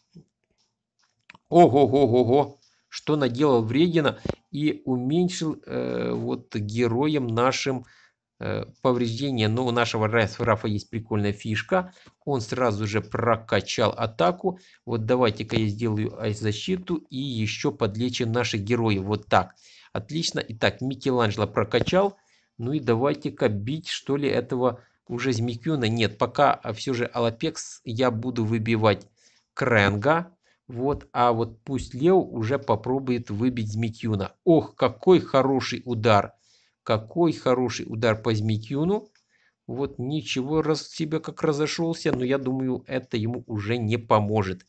Ого-го-го-го. Что наделал Вредина и уменьшил э, вот героям нашим Э, повреждения, но у нашего Рафа есть прикольная фишка. Он сразу же прокачал атаку. Вот давайте-ка я сделаю защиту и еще подлечим наших героев. Вот так. Отлично. Итак, Микеланджело прокачал. Ну и давайте-ка бить, что ли, этого уже Змикюна. Нет, пока а, все же Алапекс я буду выбивать Кренга. Вот, а вот пусть Лео уже попробует выбить Змикюна. Ох, какой хороший удар! Какой хороший удар по Змитюну. Вот ничего, раз себя как разошелся, но я думаю, это ему уже не поможет.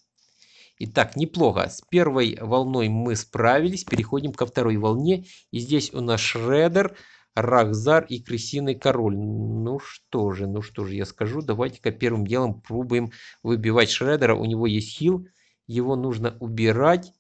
Итак, неплохо. С первой волной мы справились. Переходим ко второй волне. И здесь у нас Шредер, Рахзар и Крысиный Король. Ну что же, ну что же я скажу. Давайте-ка первым делом пробуем выбивать Шредера. У него есть хил. Его нужно убирать.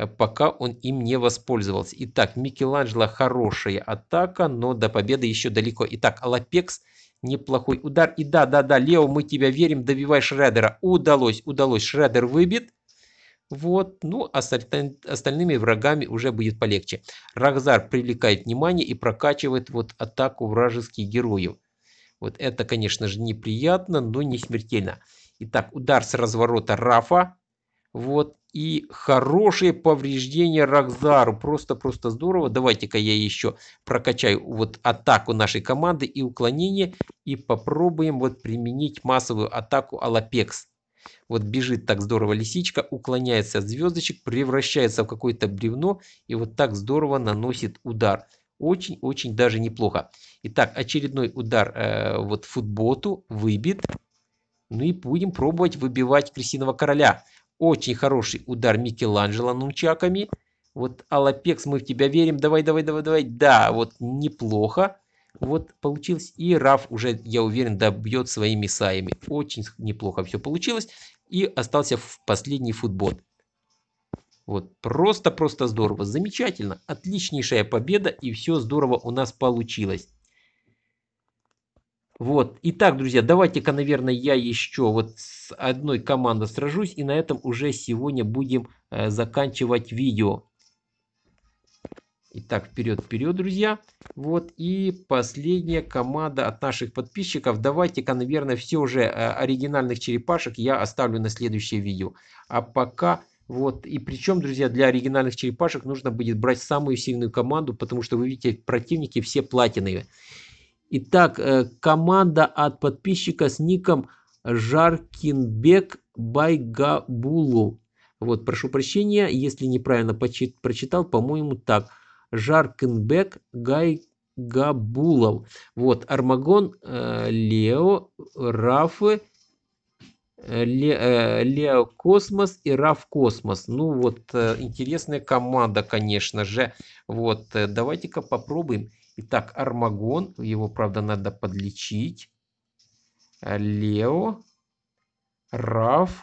Э, пока он им не воспользовался. Итак, Микеланджело хорошая атака, но до победы еще далеко. Итак, Алапекс неплохой удар. И да, да, да, Лео, мы тебя верим, добивай Шредера. Удалось, удалось, Шредер выбит. Вот, ну, остальными врагами уже будет полегче. Рагзар привлекает внимание и прокачивает вот атаку вражеских героев. Вот это, конечно же, неприятно, но не смертельно. Итак, удар с разворота Рафа. Вот, и хорошие повреждения Рокзару. Просто-просто здорово. Давайте-ка я еще прокачаю вот атаку нашей команды и уклонение. И попробуем вот применить массовую атаку Алапекс. Вот бежит так здорово лисичка, уклоняется от звездочек, превращается в какое-то бревно и вот так здорово наносит удар. Очень-очень даже неплохо. Итак, очередной удар э, вот футботу выбит. Ну и будем пробовать выбивать крысиного короля. Очень хороший удар Микеланджело нунчаками. Вот, Алапекс, мы в тебя верим. Давай, давай, давай, давай. Да, вот неплохо. Вот получилось. И Раф уже, я уверен, добьет своими саями. Очень неплохо все получилось. И остался в последний футбол. Вот просто-просто здорово. Замечательно. Отличнейшая победа. И все здорово у нас получилось. Вот. Итак, друзья, давайте-ка, наверное, я еще вот с одной командой сражусь. И на этом уже сегодня будем э, заканчивать видео. Итак, вперед, вперед, друзья. Вот и последняя команда от наших подписчиков. Давайте-ка, наверное, все уже э, оригинальных черепашек я оставлю на следующее видео. А пока... Вот, и причем, друзья, для оригинальных черепашек нужно будет брать самую сильную команду, потому что вы видите, противники все платиновые. Итак, э, команда от подписчика с ником Жаркинбек Байгабулу. Вот, прошу прощения, если неправильно прочитал, по-моему, так. Жаркинбек Гайгабулов. Вот, Армагон, э, Лео, Рафы, э, Лео Космос и Раф Космос. Ну вот, интересная команда, конечно же. Вот, давайте-ка попробуем. Итак, Армагон, его, правда, надо подлечить. Э, лео, Раф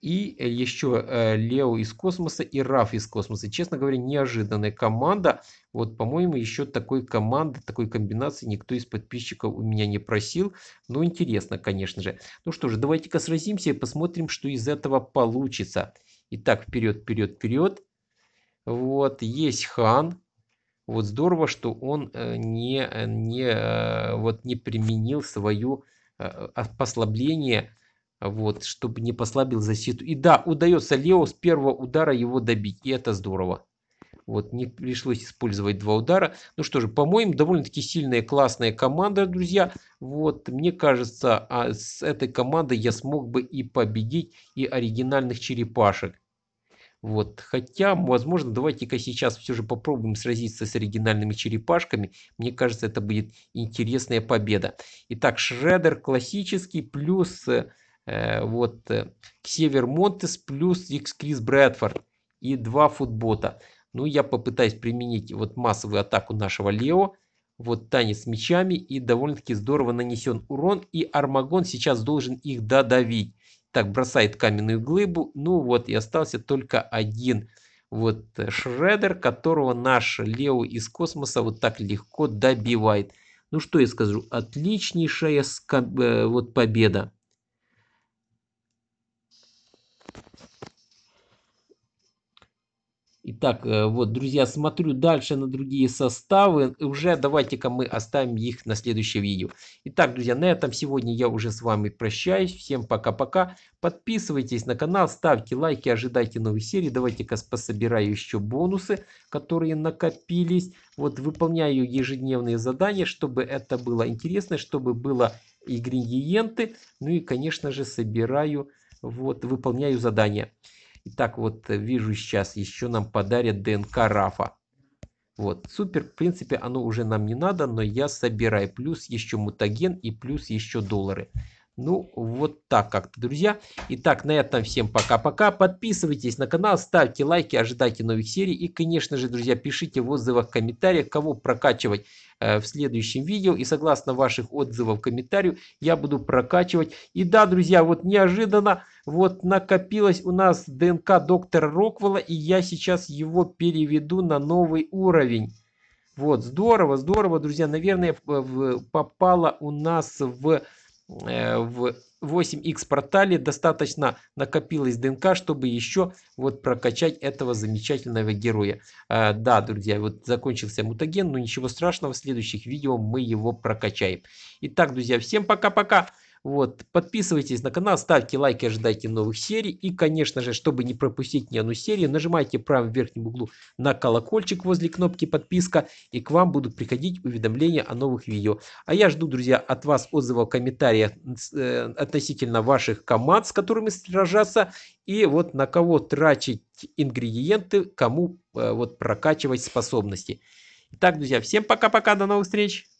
и э, еще э, Лео из космоса и Раф из космоса. Честно говоря, неожиданная команда. Вот, по-моему, еще такой команды, такой комбинации никто из подписчиков у меня не просил. Но ну, интересно, конечно же. Ну что же, давайте-ка сразимся и посмотрим, что из этого получится. Итак, вперед, вперед, вперед. Вот, есть хан. Вот здорово, что он э, не, э, не, э, вот не применил свое а, послабление, вот, чтобы не послабил защиту. И да, удается Лео с первого удара его добить, и это здорово. Вот, не пришлось использовать два удара. Ну что же, по-моему, довольно-таки сильная, классная команда, друзья. Вот, мне кажется, а с этой командой я смог бы и победить и оригинальных черепашек. Вот. Хотя, возможно, давайте-ка сейчас все же попробуем сразиться с оригинальными черепашками. Мне кажется, это будет интересная победа. Итак, Шредер классический плюс э, э вот э, Ксевер Монтес плюс X Крис Брэдфорд и два футбота. Ну, я попытаюсь применить вот массовую атаку нашего Лео. Вот танец с мечами и довольно-таки здорово нанесен урон. И Армагон сейчас должен их додавить. Так, бросает каменную глыбу. Ну вот, и остался только один вот э, шредер, которого наш Лео из космоса вот так легко добивает. Ну что я скажу, отличнейшая э, вот победа. Итак, э, вот, друзья, смотрю дальше на другие составы. Уже давайте-ка мы оставим их на следующее видео. Итак, друзья, на этом сегодня я уже с вами прощаюсь. Всем пока-пока. Подписывайтесь на канал, ставьте лайки, ожидайте новых серий. Давайте-ка пособираю еще бонусы, которые накопились. Вот выполняю ежедневные задания, чтобы это было интересно, чтобы было ингредиенты. Ну и, конечно же, собираю, вот, выполняю задания. Итак, вот э, вижу сейчас, еще нам подарят ДНК Рафа. Вот, супер, в принципе, оно уже нам не надо, но я собираю. Плюс еще мутаген и плюс еще доллары. Ну, вот так как-то, друзья. Итак, на этом всем пока-пока. Подписывайтесь на канал, ставьте лайки, ожидайте новых серий. И, конечно же, друзья, пишите в отзывах, комментариях, кого прокачивать э, в следующем видео. И согласно ваших отзывов, комментариев, я буду прокачивать. И да, друзья, вот неожиданно вот накопилось у нас ДНК доктора Роквелла. И я сейчас его переведу на новый уровень. Вот, здорово, здорово, друзья. Наверное, попало у нас в Э, в 8x портале достаточно накопилось ДНК, чтобы еще вот прокачать этого замечательного героя. А, да, друзья, вот закончился мутаген, но ничего страшного, в следующих видео мы его прокачаем. Итак, друзья, всем пока-пока! Вот, подписывайтесь на канал, ставьте лайки, ожидайте новых серий. И, конечно же, чтобы не пропустить ни одну серию, нажимайте правом верхнем углу на колокольчик возле кнопки подписка, и к вам будут приходить уведомления о новых видео. А я жду, друзья, от вас отзывов, комментариев э, относительно ваших команд, с которыми сражаться, и вот на кого тратить ингредиенты, кому э, вот прокачивать способности. Итак, друзья, всем пока-пока, до новых встреч!